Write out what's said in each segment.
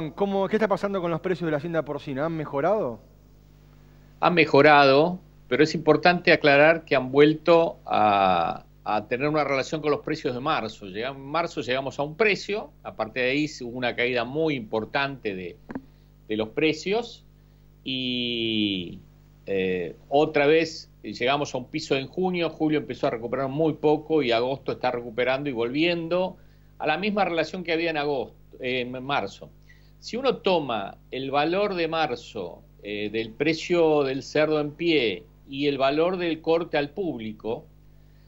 ¿Qué está pasando con los precios de la hacienda porcina? ¿Han mejorado? Han mejorado, pero es importante aclarar que han vuelto a, tener una relación con los precios de marzo. en marzo llegamos a un precio, aparte de ahí hubo una caída muy importante de, los precios y eh, otra vez llegamos a un piso en junio, julio empezó a recuperar muy poco y agosto está recuperando y volviendo a la misma relación que había en agosto, en marzo. Si uno toma el valor de marzo eh, del precio del cerdo en pie y el valor del corte al público,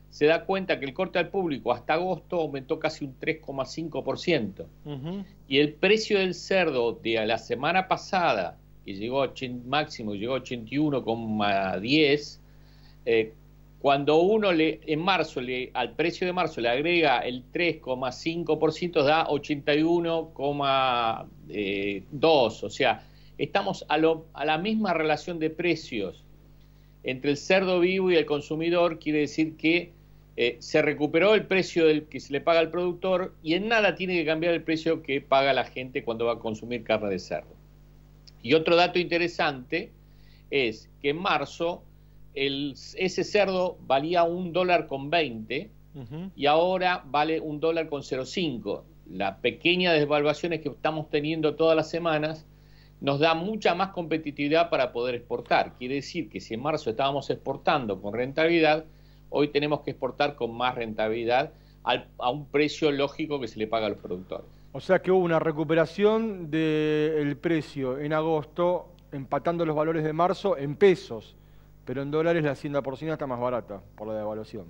se da cuenta que el corte al público hasta agosto aumentó casi un 3,5%. Y el precio del cerdo de la semana pasada, que llegó a máximo, llegó a 81,10, cuando uno le, en marzo, le, al precio de marzo le agrega el 3,5%, da 81,2%. o sea, estamos a, la misma relación de precios entre el cerdo vivo y el consumidor, quiere decir que eh, se recuperó el precio que se le paga al productor y en nada tiene que cambiar el precio que paga la gente cuando va a consumir carne de cerdo. Y otro dato interesante es que en marzo el, ese cerdo valía un dólar con 20 y ahora vale un dólar con 0,5. La pequeña desvaluación que estamos teniendo todas las semanas nos da mucha más competitividad para poder exportar. Quiere decir que si en marzo estábamos exportando con rentabilidad, hoy tenemos que exportar con más rentabilidad a un precio lógico que se le paga a los productores. O sea que hubo una recuperación del precio en agosto, empatando los valores de marzo en pesos pero en dólares la hacienda porcina está más barata por la devaluación.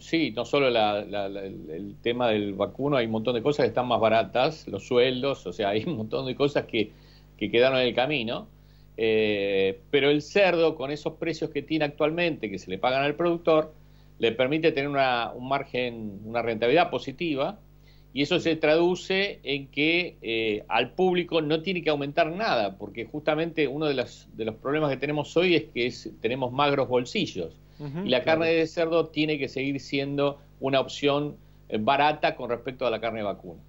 sí, no solo el tema del vacuno, hay un montón de cosas que están más baratas, los sueldos, o sea, hay un montón de cosas que, quedaron en el camino. Eh, pero el cerdo, con esos precios que tiene actualmente, que se le pagan al productor, le permite tener una, un margen, una rentabilidad positiva, y eso se traduce en que eh, al público no tiene que aumentar nada, porque justamente uno de los, de los problemas que tenemos hoy es que tenemos magros bolsillos. y la carne de cerdo tiene que seguir siendo una opción eh, barata con respecto a la carne vacuna.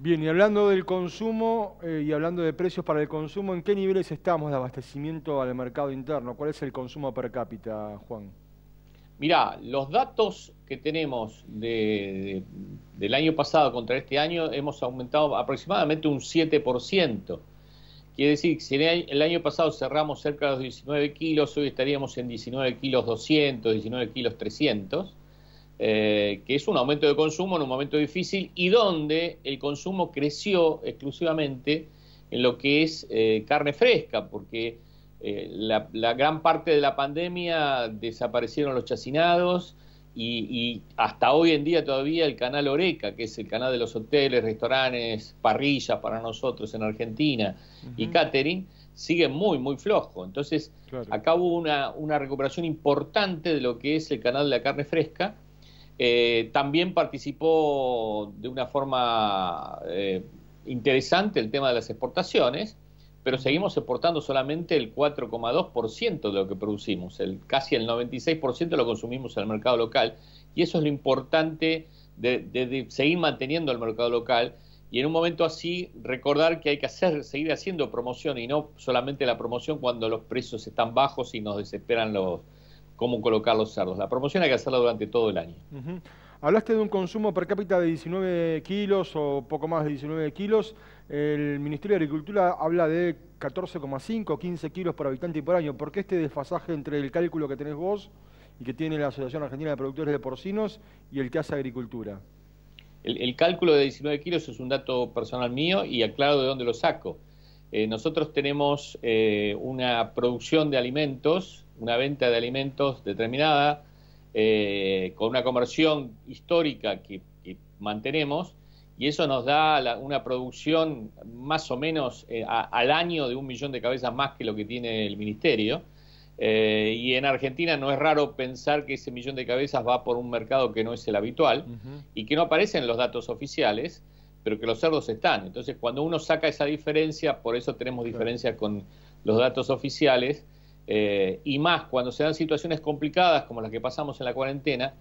Bien, y hablando del consumo eh, y hablando de precios para el consumo, ¿en qué niveles estamos de abastecimiento al mercado interno? ¿Cuál es el consumo per cápita, Juan? Mirá, los datos que tenemos del año pasado contra este año hemos aumentado aproximadamente un 7%. Quiere decir que si el año pasado cerramos cerca de los 19 kilos, hoy estaríamos en 19 kilos 200, 19 kilos 300, eh, que es un aumento de consumo en un momento difícil y donde el consumo creció exclusivamente en lo que es eh, carne fresca, porque eh, la gran parte de la pandemia desaparecieron los chacinados, y, hasta hoy en día todavía el canal Oreca, que es el canal de los hoteles, restaurantes, parrillas para nosotros en Argentina y catering, sigue muy, muy flojo. Entonces, acá hubo una, recuperación importante de lo que es el canal de la carne fresca. Eh, también participó de una forma eh, interesante el tema de las exportaciones pero seguimos exportando solamente el 4,2% de lo que producimos, el, casi el 96% lo consumimos en el mercado local, y eso es lo importante de, de, seguir manteniendo el mercado local, y en un momento así recordar que hay que hacer, seguir haciendo promoción, y no solamente la promoción cuando los precios están bajos y nos desesperan los cómo colocar los cerdos. La promoción hay que hacerla durante todo el año. Hablaste de un consumo per cápita de 19 kilos o poco más de 19 kilos. El Ministerio de Agricultura habla de 14,5, o 15 kilos por habitante y por año. ¿Por qué este desfasaje entre el cálculo que tenés vos y que tiene la Asociación Argentina de Productores de Porcinos y el que hace agricultura? El, cálculo de 19 kilos es un dato personal mío y aclaro de dónde lo saco. Eh, nosotros tenemos eh, una producción de alimentos, una venta de alimentos determinada, eh, con una conversión histórica que, mantenemos, y eso nos da una producción más o menos eh, al año de un millón de cabezas más que lo que tiene el Ministerio. Eh, y en Argentina no es raro pensar que ese millón de cabezas va por un mercado que no es el habitual y que no aparecen los datos oficiales, pero que los cerdos están. Entonces, cuando uno saca esa diferencia, por eso tenemos diferencias con los datos oficiales, eh, y más cuando se dan situaciones complicadas como las que pasamos en la cuarentena,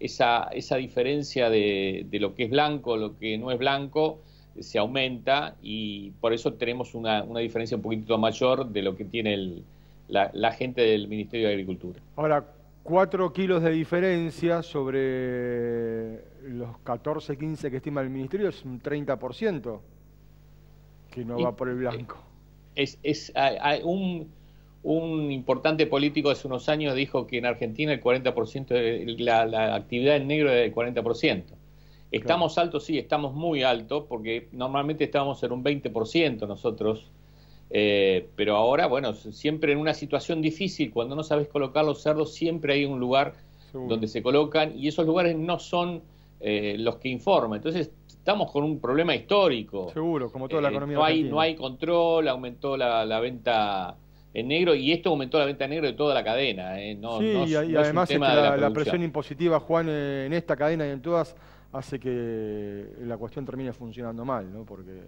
esa, esa diferencia de, lo que es blanco, lo que no es blanco, se aumenta y por eso tenemos una, diferencia un poquitito mayor de lo que tiene la, gente del Ministerio de Agricultura. Ahora, 4 kilos de diferencia sobre los 14, 15 que estima el Ministerio es un 30% que no va por el blanco. Es, un, un importante político hace unos años dijo que en Argentina el 40% la, actividad en negro es del 40%. Estamos altos, sí, estamos muy altos, porque normalmente estábamos en un 20% nosotros, eh, pero ahora, bueno, siempre en una situación difícil, cuando no sabes colocar los cerdos, siempre hay un lugar donde se colocan y esos lugares no son eh, los que informan. Entonces, estamos con un problema histórico. Seguro, como toda la eh, economía. no, hay, no hay control, aumentó la, la venta en negro y esto aumentó la venta en negro de toda la cadena. ¿eh? sí, y, además la, presión impositiva, Juan, eh, en esta cadena y en todas, hace que la cuestión termine funcionando mal, ¿no? Porque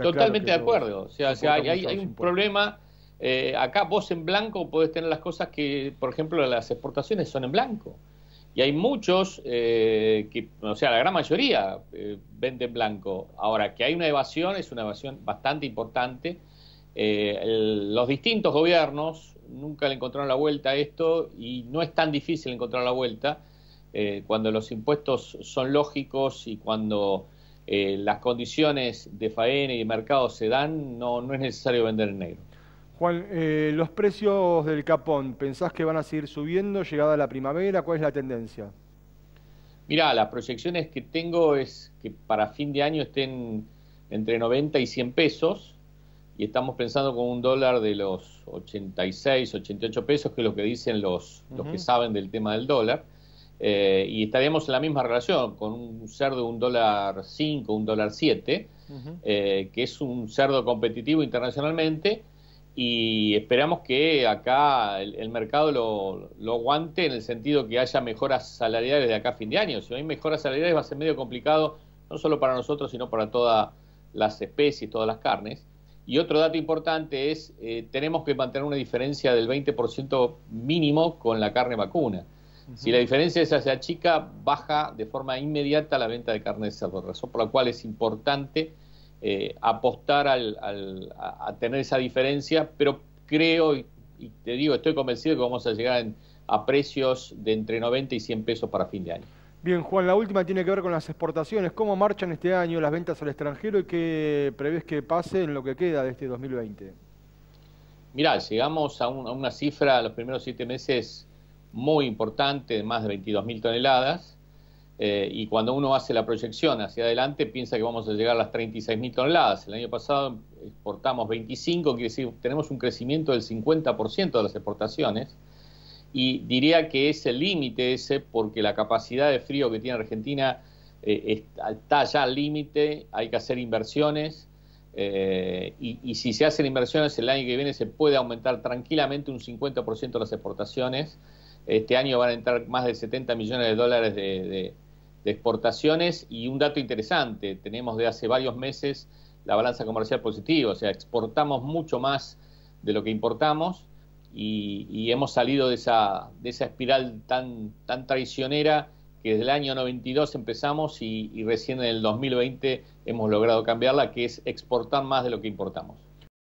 Totalmente de acuerdo. O sea, hay, un problema. Eh, acá vos en blanco podés tener las cosas que, por ejemplo, las exportaciones son en blanco. Y hay muchos que, o sea, la gran mayoría vende en blanco. Ahora, que hay una evasión, es una evasión bastante importante eh, los distintos gobiernos nunca le encontraron la vuelta a esto y no es tan difícil encontrar la vuelta eh, cuando los impuestos son lógicos y cuando eh, las condiciones de faena y de mercado se dan, no, no es necesario vender en negro. Juan, los precios del capón, ¿pensás que van a seguir subiendo llegada la primavera? ¿Cuál es la tendencia? Mirá, las proyecciones que tengo es que para fin de año estén entre 90 y 100 pesos estamos pensando con un dólar de los 86, 88 pesos, que es lo que dicen los, los que saben del tema del dólar, eh, y estaríamos en la misma relación, con un cerdo de un dólar 5, un dólar 7, eh, que es un cerdo competitivo internacionalmente, y esperamos que acá el, mercado lo, lo, aguante en el sentido que haya mejoras salariales de acá a fin de año. Si no hay mejoras salariales va a ser medio complicado, no solo para nosotros, sino para todas las especies, todas las carnes. Y otro dato importante es, eh, tenemos que mantener una diferencia del 20% mínimo con la carne vacuna. Si la diferencia es hacia chica, baja de forma inmediata la venta de carne de cerdo, razón por la cual es importante eh, apostar a, tener esa diferencia, pero creo y, te digo, estoy convencido que vamos a llegar a precios de entre 90 y 100 pesos para fin de año. Bien, Juan, la última tiene que ver con las exportaciones. ¿Cómo marchan este año las ventas al extranjero y qué prevés que pase en lo que queda de este 2020? Mirá, llegamos a, una cifra en los primeros siete meses muy importante, de más de 22.000 toneladas. Eh, y cuando uno hace la proyección hacia adelante, piensa que vamos a llegar a las 36.000 toneladas. El año pasado exportamos 25, quiere decir, tenemos un crecimiento del 50% de las exportaciones y diría que es el límite ese porque la capacidad de frío que tiene Argentina eh, está ya al límite, hay que hacer inversiones eh, y, si se hacen inversiones el año que viene se puede aumentar tranquilamente un 50% las exportaciones. Este año van a entrar más de 70 millones de dólares de, de exportaciones y un dato interesante, tenemos de hace varios meses la balanza comercial positiva, o sea, exportamos mucho más de lo que importamos y, hemos salido de esa, de esa espiral tan, tan traicionera que desde el año 92 empezamos y, y recién en el 2020 hemos logrado cambiarla, que es exportar más de lo que importamos.